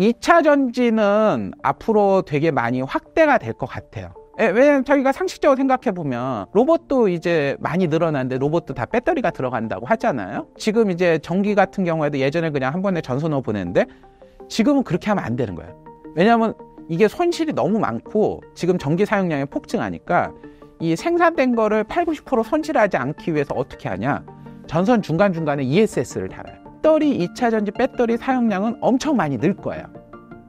2차 전지는 앞으로 되게 많이 확대가 될 것 같아요. 예, 왜냐면 저희가 상식적으로 생각해보면 로봇도 이제 많이 늘어났는데 로봇도 다 배터리가 들어간다고 하잖아요. 지금 이제 전기 같은 경우에도 예전에 그냥 한 번에 전선으로 보냈는데 지금은 그렇게 하면 안 되는 거예요. 왜냐하면 이게 손실이 너무 많고 지금 전기 사용량이 폭증하니까 이 생산된 거를 8, 0 90%손실하지 않기 위해서 어떻게 하냐? 전선 중간중간에 ESS를 달아요. 배터리 2차 전지 배터리 사용량은 엄청 많이 늘 거예요.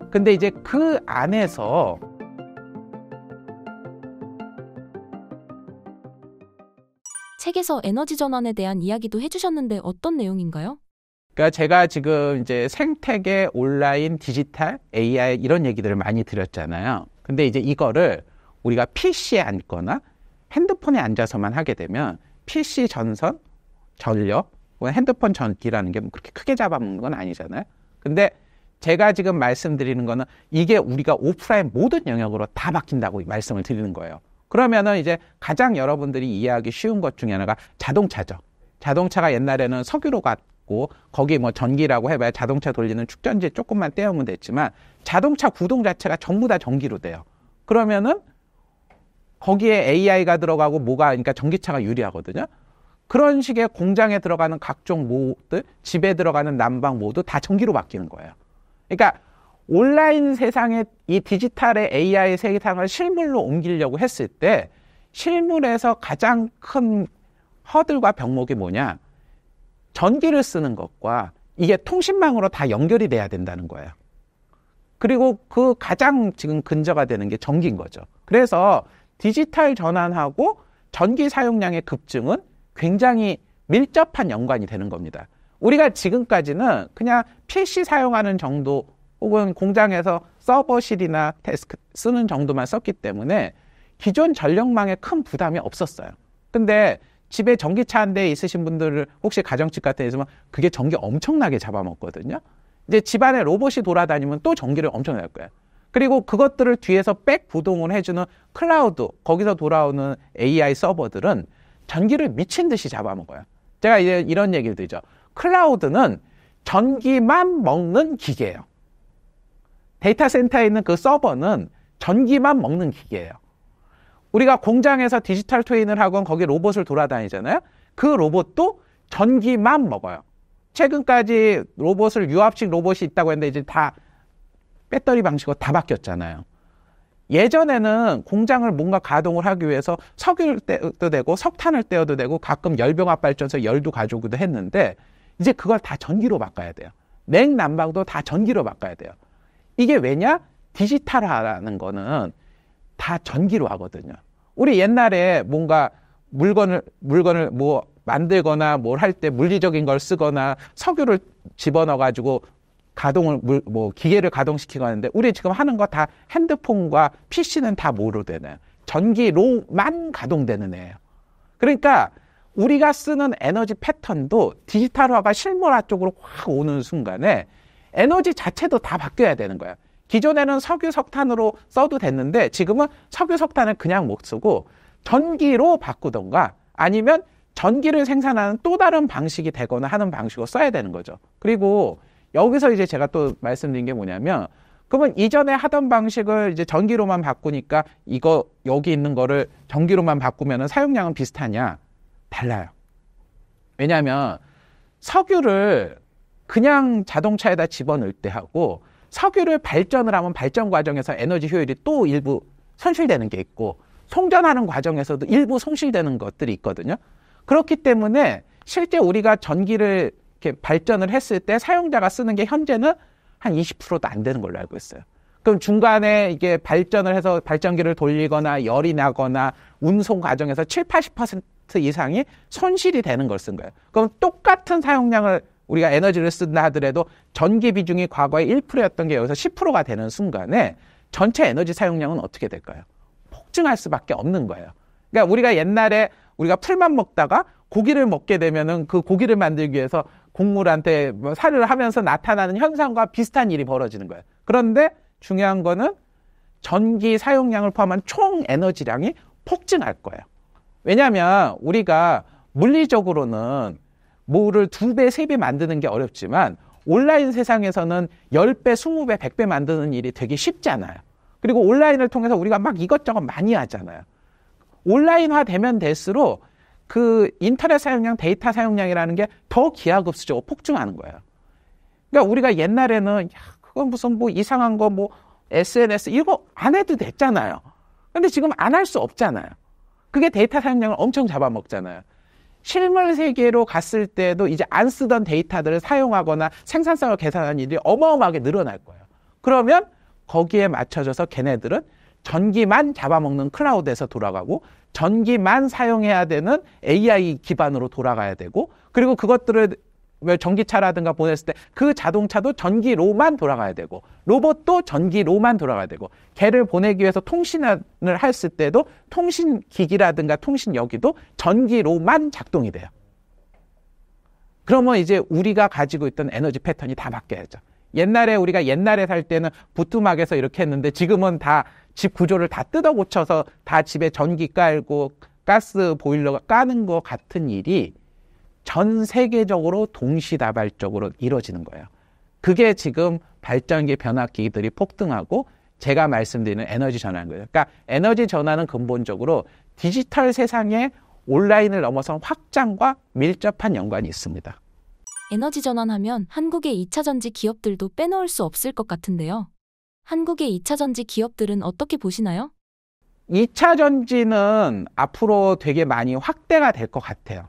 근데 이제 그 안에서 책에서 에너지 전환에 대한 이야기도 해주셨는데 어떤 내용인가요? 그러니까 제가 지금 이제 생태계, 온라인, 디지털, AI 이런 얘기들을 많이 드렸잖아요. 근데 이제 이거를 우리가 PC에 앉거나 핸드폰에 앉아서만 하게 되면 PC 전선, 전력, 뭐 핸드폰 전기라는 게 뭐 그렇게 크게 잡아먹는 건 아니잖아요. 근데 제가 지금 말씀드리는 거는 이게 우리가 오프라인 모든 영역으로 다 바뀐다고 말씀을 드리는 거예요. 그러면은 이제 가장 여러분들이 이해하기 쉬운 것 중에 하나가 자동차죠. 자동차가 옛날에는 석유로 갔고 거기 뭐 전기라고 해봐야 자동차 돌리는 축전지에 조금만 떼어면 됐지만 자동차 구동 자체가 전부 다 전기로 돼요. 그러면은 거기에 AI가 들어가고 뭐가 그러니까 전기차가 유리하거든요. 그런 식의 공장에 들어가는 각종 모드, 집에 들어가는 난방 모드 다 전기로 바뀌는 거예요. 그러니까 온라인 세상에 이 디지털의 AI 세상을 실물로 옮기려고 했을 때 실물에서 가장 큰 허들과 병목이 뭐냐? 전기를 쓰는 것과 이게 통신망으로 다 연결이 돼야 된다는 거예요. 그리고 그 가장 지금 근저가 되는 게 전기인 거죠. 그래서 디지털 전환하고 전기 사용량의 급증은 굉장히 밀접한 연관이 되는 겁니다. 우리가 지금까지는 그냥 PC 사용하는 정도 혹은 공장에서 서버실이나 데스크 쓰는 정도만 썼기 때문에 기존 전력망에 큰 부담이 없었어요. 근데 집에 전기차 한 대 있으신 분들을 혹시 가정집 같은 데 있으면 그게 전기 엄청나게 잡아먹거든요. 이제 집안에 로봇이 돌아다니면 또 전기를 엄청 낼 거예요. 그리고 그것들을 뒤에서 백부동을 해주는 클라우드, 거기서 돌아오는 AI 서버들은 전기를 미친 듯이 잡아먹어요. 제가 이제 이런 얘기를 드리죠. 클라우드는 전기만 먹는 기계예요. 데이터 센터에 있는 그 서버는 전기만 먹는 기계예요. 우리가 공장에서 디지털 트윈을 하건 거기 로봇을 돌아다니잖아요. 그 로봇도 전기만 먹어요. 최근까지 로봇을 유압식 로봇이 있다고 했는데 이제 다 배터리 방식으로 다 바뀌었잖아요. 예전에는 공장을 뭔가 가동을 하기 위해서 석유를 떼도 어 되고 석탄을 떼어도 되고 가끔 열병합 발전소 열도 가져오기도 했는데 이제 그걸 다 전기로 바꿔야 돼요. 냉난방도 다 전기로 바꿔야 돼요. 이게 왜냐? 디지털화라는 거는 다 전기로 하거든요. 우리 옛날에 뭔가 물건을 물건을 뭐 만들거나 뭘 할 때 물리적인 걸 쓰거나 석유를 집어넣어 가지고 가동을 뭐 기계를 가동시키고 하는데 우리 지금 하는 거 다 핸드폰과 PC는 다 뭐로 되나 전기로만 가동되는 애예요. 그러니까 우리가 쓰는 에너지 패턴도 디지털화가 실물화 쪽으로 확 오는 순간에 에너지 자체도 다 바뀌어야 되는 거야 기존에는 석유 석탄으로 써도 됐는데 지금은 석유 석탄을 그냥 못 쓰고 전기로 바꾸던가 아니면 전기를 생산하는 또 다른 방식이 되거나 하는 방식으로 써야 되는 거죠. 그리고 여기서 이제 제가 또 말씀드린 게 뭐냐면 그러면 이전에 하던 방식을 이제 전기로만 바꾸니까 이거 여기 있는 거를 전기로만 바꾸면 사용량은 비슷하냐? 달라요. 왜냐하면 석유를 그냥 자동차에다 집어넣을 때 하고 석유를 발전을 하면 발전 과정에서 에너지 효율이 또 일부 손실되는 게 있고 송전하는 과정에서도 일부 손실되는 것들이 있거든요. 그렇기 때문에 실제 우리가 전기를 이렇게 발전을 했을 때 사용자가 쓰는 게 현재는 한 20%도 안 되는 걸로 알고 있어요. 그럼 중간에 이게 발전을 해서 발전기를 돌리거나 열이 나거나 운송 과정에서 7, 80% 이상이 손실이 되는 걸 쓴 거예요. 그럼 똑같은 사용량을 우리가 에너지를 쓴다 하더라도 전기 비중이 과거에 1%였던 게 여기서 10%가 되는 순간에 전체 에너지 사용량은 어떻게 될까요? 폭증할 수밖에 없는 거예요. 그러니까 우리가 옛날에 우리가 풀만 먹다가 고기를 먹게 되면은 그 고기를 만들기 위해서 곡물한테 뭐 살을 하면서 나타나는 현상과 비슷한 일이 벌어지는 거예요. 그런데 중요한 거는 전기 사용량을 포함한 총 에너지량이 폭증할 거예요. 왜냐하면 우리가 물리적으로는 뭐를 두 배, 세 배 만드는 게 어렵지만 온라인 세상에서는 열배 스무 배백 배 만드는 일이 되게 쉽잖아요. 그리고 온라인을 통해서 우리가 막 이것저것 많이 하잖아요. 온라인화 되면 될수록 그 인터넷 사용량, 데이터 사용량이라는 게 더 기하급수적으로 폭증하는 거예요. 그러니까 우리가 옛날에는 야, 그건 무슨 뭐 이상한 거 뭐 SNS 이거 안 해도 됐잖아요. 근데 지금 안 할 수 없잖아요. 그게 데이터 사용량을 엄청 잡아먹잖아요. 실물 세계로 갔을 때도 이제 안 쓰던 데이터들을 사용하거나 생산성을 계산하는 일이 어마어마하게 늘어날 거예요. 그러면 거기에 맞춰져서 걔네들은 전기만 잡아먹는 클라우드에서 돌아가고 전기만 사용해야 되는 AI 기반으로 돌아가야 되고 그리고 그것들을 왜 전기차라든가 보냈을 때 그 자동차도 전기로만 돌아가야 되고 로봇도 전기로만 돌아가야 되고 개를 보내기 위해서 통신을 했을 때도 통신 기기라든가 통신 여기도 전기로만 작동이 돼요. 그러면 이제 우리가 가지고 있던 에너지 패턴이 다 바뀌어야죠. 옛날에 우리가 옛날에 살 때는 부뚜막에서 이렇게 했는데 지금은 다 집 구조를 다 뜯어 고쳐서 다 집에 전기 깔고 가스 보일러 까는 것 같은 일이 전 세계적으로 동시다발적으로 이루어지는 거예요. 그게 지금 발전기 변압기들이 폭등하고 제가 말씀드리는 에너지 전환인 거예요. 그러니까 에너지 전환은 근본적으로 디지털 세상에 온라인을 넘어서 확장과 밀접한 연관이 있습니다. 에너지 전환하면 한국의 2차 전지 기업들도 빼놓을 수 없을 것 같은데요. 한국의 2차 전지 기업들은 어떻게 보시나요? 2차 전지는 앞으로 되게 많이 확대가 될 것 같아요.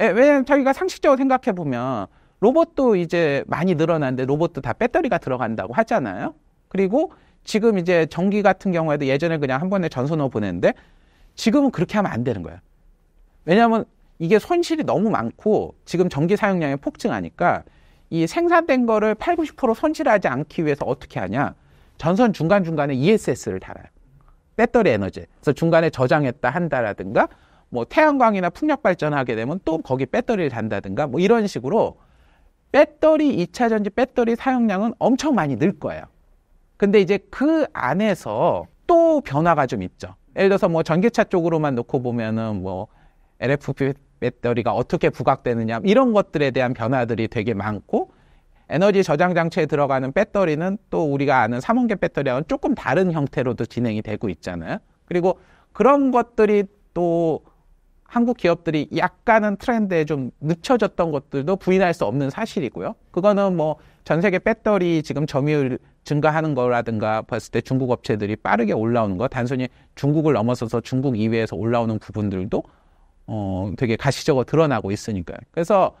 예, 왜냐면 저희가 상식적으로 생각해 보면 로봇도 이제 많이 늘어났는데 로봇도 다 배터리가 들어간다고 하잖아요. 그리고 지금 이제 전기 같은 경우에도 예전에 그냥 한 번에 전선으로 보냈는데 지금은 그렇게 하면 안 되는 거예요. 왜냐하면 이게 손실이 너무 많고 지금 전기 사용량이 폭증하니까 이 생산된 거를 8, 90% 손실하지 않기 위해서 어떻게 하냐? 전선 중간중간에 ESS를 달아요. 배터리 에너지. 그래서 중간에 저장했다 한다라든가 뭐 태양광이나 풍력 발전하게 되면 또 거기 배터리를 단다든가 뭐 이런 식으로 배터리 2차 전지 배터리 사용량은 엄청 많이 늘 거예요. 근데 이제 그 안에서 또 변화가 좀 있죠. 예를 들어서 뭐 전기차 쪽으로만 놓고 보면은 뭐 LFP 배터리가 어떻게 부각되느냐 이런 것들에 대한 변화들이 되게 많고 에너지 저장 장치에 들어가는 배터리는 또 우리가 아는 삼원계 배터리와는 조금 다른 형태로도 진행이 되고 있잖아요. 그리고 그런 것들이 또 한국 기업들이 약간은 트렌드에 좀 늦춰졌던 것들도 부인할 수 없는 사실이고요. 그거는 뭐 전 세계 배터리 지금 점유율 증가하는 거라든가 봤을 때 중국 업체들이 빠르게 올라오는 거 단순히 중국을 넘어서서 중국 이외에서 올라오는 부분들도 어, 되게 가시적으로 드러나고 있으니까요. 그래서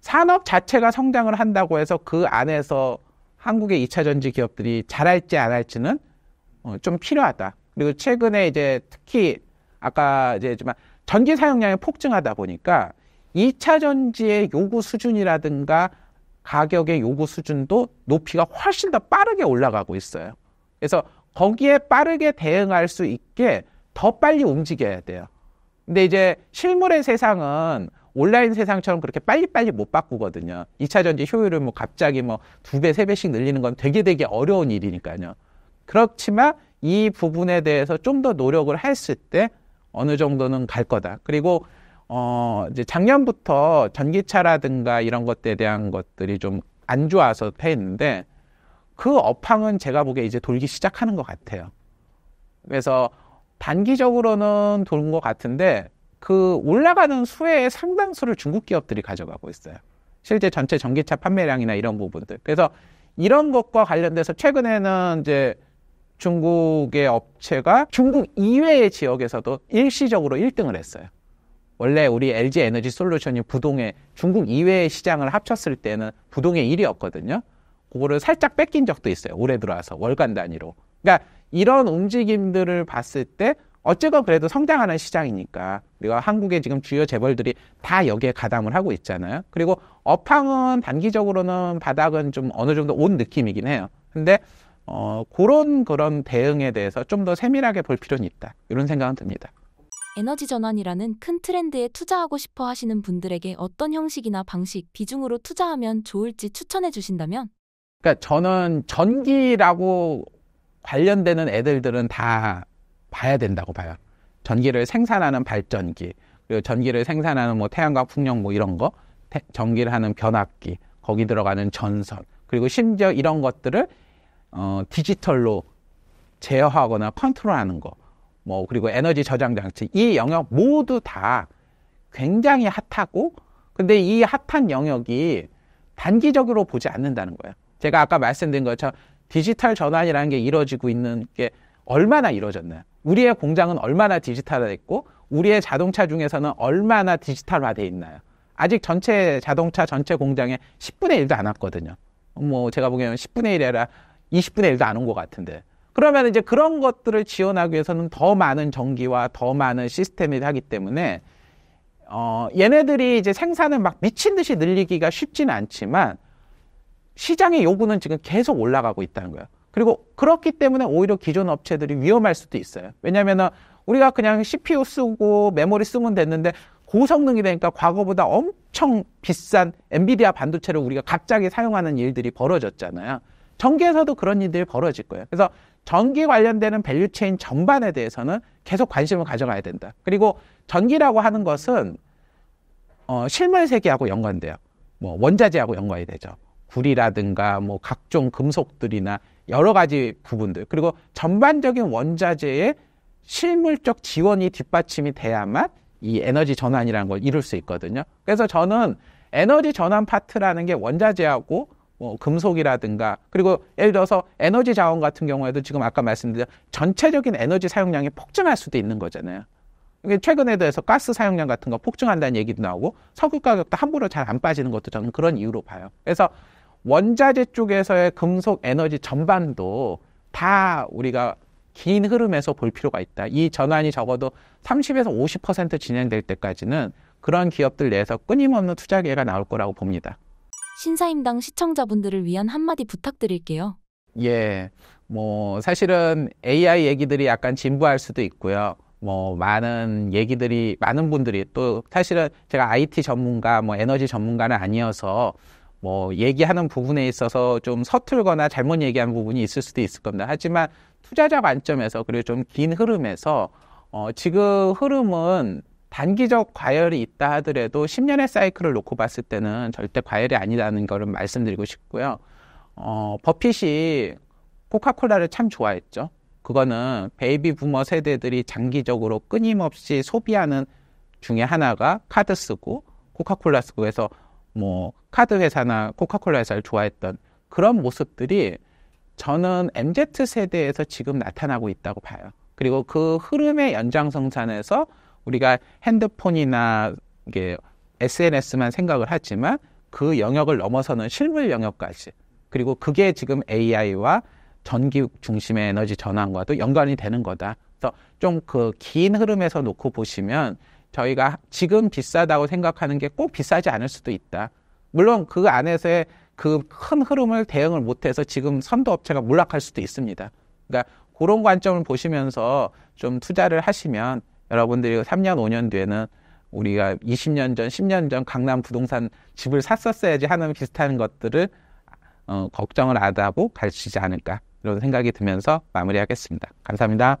산업 자체가 성장을 한다고 해서 그 안에서 한국의 2차 전지 기업들이 잘할지 안 할지는 어, 좀 필요하다. 그리고 최근에 이제 특히 아까 이제 지만 전기 사용량이 폭증하다 보니까 2차 전지의 요구 수준이라든가 가격의 요구 수준도 높이가 훨씬 더 빠르게 올라가고 있어요. 그래서 거기에 빠르게 대응할 수 있게 더 빨리 움직여야 돼요. 근데 이제 실물의 세상은 온라인 세상처럼 그렇게 빨리빨리 못 바꾸거든요. 2차 전지 효율을 뭐 갑자기 뭐 두 배, 세 배씩 늘리는 건 되게 되게 어려운 일이니까요. 그렇지만 이 부분에 대해서 좀 더 노력을 했을 때 어느 정도는 갈 거다. 그리고 어 이제 작년부터 전기차라든가 이런 것들에 대한 것들이 좀 안 좋아서 패했는데 그 업황은 제가 보기에 이제 돌기 시작하는 것 같아요. 그래서 단기적으로는 도는 것 같은데 그 올라가는 수혜의 상당수를 중국 기업들이 가져가고 있어요. 실제 전체 전기차 판매량이나 이런 부분들. 그래서 이런 것과 관련돼서 최근에는 이제 중국의 업체가 중국 이외의 지역에서도 일시적으로 1등을 했어요. 원래 우리 LG 에너지 솔루션이 부동의 중국 이외의 시장을 합쳤을 때는 부동의 1위였거든요. 그거를 살짝 뺏긴 적도 있어요. 올해 들어와서 월간 단위로. 그러니까 이런 움직임들을 봤을 때 어쨌건 그래도 성장하는 시장이니까 우리가 한국의 지금 주요 재벌들이 다 여기에 가담을 하고 있잖아요. 그리고 업황은 단기적으로는 바닥은 좀 어느 정도 온 느낌이긴 해요. 근데 어, 그런 그런 대응에 대해서 좀 더 세밀하게 볼 필요는 있다. 이런 생각은 듭니다. 에너지 전환이라는 큰 트렌드에 투자하고 싶어 하시는 분들에게 어떤 형식이나 방식, 비중으로 투자하면 좋을지 추천해 주신다면? 그러니까 저는 전기라고 관련되는 애들들은 다 봐야 된다고 봐요. 전기를 생산하는 발전기, 그리고 전기를 생산하는 뭐 태양광 풍력 뭐 이런 거, 태, 전기를 하는 변압기, 거기 들어가는 전선, 그리고 심지어 이런 것들을 어, 디지털로 제어하거나 컨트롤하는 거, 뭐 그리고 에너지 저장 장치 이 영역 모두 다 굉장히 핫하고, 근데 이 핫한 영역이 단기적으로 보지 않는다는 거예요. 제가 아까 말씀드린 것처럼 디지털 전환이라는 게 이루어지고 있는 게 얼마나 이루어졌나. 우리의 공장은 얼마나 디지털화됐고 우리의 자동차 중에서는 얼마나 디지털화돼 있나요? 아직 전체 자동차 전체 공장의 10분의 1도 안 왔거든요. 뭐 제가 보기에는 10분의 1이라 20분의 1도 안 온 것 같은데. 그러면 이제 그런 것들을 지원하기 위해서는 더 많은 전기와 더 많은 시스템이 하기 때문에 어 얘네들이 이제 생산을 막 미친 듯이 늘리기가 쉽지는 않지만 시장의 요구는 지금 계속 올라가고 있다는 거예요. 그리고 그렇기 때문에 오히려 기존 업체들이 위험할 수도 있어요. 왜냐면은 우리가 그냥 CPU 쓰고 메모리 쓰면 됐는데 고성능이 되니까 과거보다 엄청 비싼 엔비디아 반도체를 우리가 갑자기 사용하는 일들이 벌어졌잖아요. 전기에서도 그런 일들이 벌어질 거예요. 그래서 전기 관련되는 밸류체인 전반에 대해서는 계속 관심을 가져가야 된다. 그리고 전기라고 하는 것은 어, 실물 세계하고 연관돼요. 뭐 원자재하고 연관이 되죠. 불이라든가뭐 각종 금속들이나 여러 가지 부분들 그리고 전반적인 원자재의 실물적 지원이 뒷받침이 돼야만 이 에너지 전환이라는 걸 이룰 수 있거든요. 그래서 저는 에너지 전환 파트라는 게 원자재하고 뭐 금속이라든가 그리고 예를 들어서 에너지 자원 같은 경우에도 지금 아까 말씀드린 전체적인 에너지 사용량이 폭증할 수도 있는 거잖아요. 최근에도 해서 가스 사용량 같은 거 폭증한다는 얘기도 나오고 석유 가격도 함부로 잘 안 빠지는 것도 저는 그런 이유로 봐요. 그래서 원자재 쪽에서의 금속 에너지 전반도 다 우리가 긴 흐름에서 볼 필요가 있다. 이 전환이 적어도 30에서 50% 진행될 때까지는 그런 기업들 내에서 끊임없는 투자 기회가 나올 거라고 봅니다. 신사임당 시청자분들을 위한 한마디 부탁드릴게요. 예. 뭐 사실은 AI 얘기들이 약간 진부할 수도 있고요. 뭐 많은 얘기들이 많은 분들이 또 사실은 제가 IT 전문가 뭐 에너지 전문가는 아니어서 뭐 얘기하는 부분에 있어서 좀 서툴거나 잘못 얘기한 부분이 있을 수도 있을 겁니다. 하지만 투자자 관점에서 그리고 좀 긴 흐름에서 어, 지금 흐름은 단기적 과열이 있다 하더라도 10년의 사이클을 놓고 봤을 때는 절대 과열이 아니라는 것을 말씀드리고 싶고요. 어, 버핏이 코카콜라를 참 좋아했죠. 그거는 베이비 부머 세대들이 장기적으로 끊임없이 소비하는 중에 하나가 카드 쓰고 코카콜라 쓰고 해서 뭐 카드 회사나 코카콜라 회사를 좋아했던 그런 모습들이 저는 MZ 세대에서 지금 나타나고 있다고 봐요. 그리고 그 흐름의 연장성산에서 우리가 핸드폰이나 이게 SNS만 생각을 하지만 그 영역을 넘어서는 실물 영역까지 그리고 그게 지금 AI와 전기 중심의 에너지 전환과도 연관이 되는 거다. 그래서 좀 그 긴 흐름에서 놓고 보시면 저희가 지금 비싸다고 생각하는 게 꼭 비싸지 않을 수도 있다. 물론 그 안에서의 그 큰 흐름을 대응을 못해서 지금 선도 업체가 몰락할 수도 있습니다. 그러니까 그런 관점을 보시면서 좀 투자를 하시면 여러분들이 3년, 5년 뒤에는 우리가 20년 전, 10년 전 강남 부동산 집을 샀었어야지 하는 비슷한 것들을 어, 걱정을 안 하고 가르치지 않을까 이런 생각이 들면서 마무리하겠습니다. 감사합니다.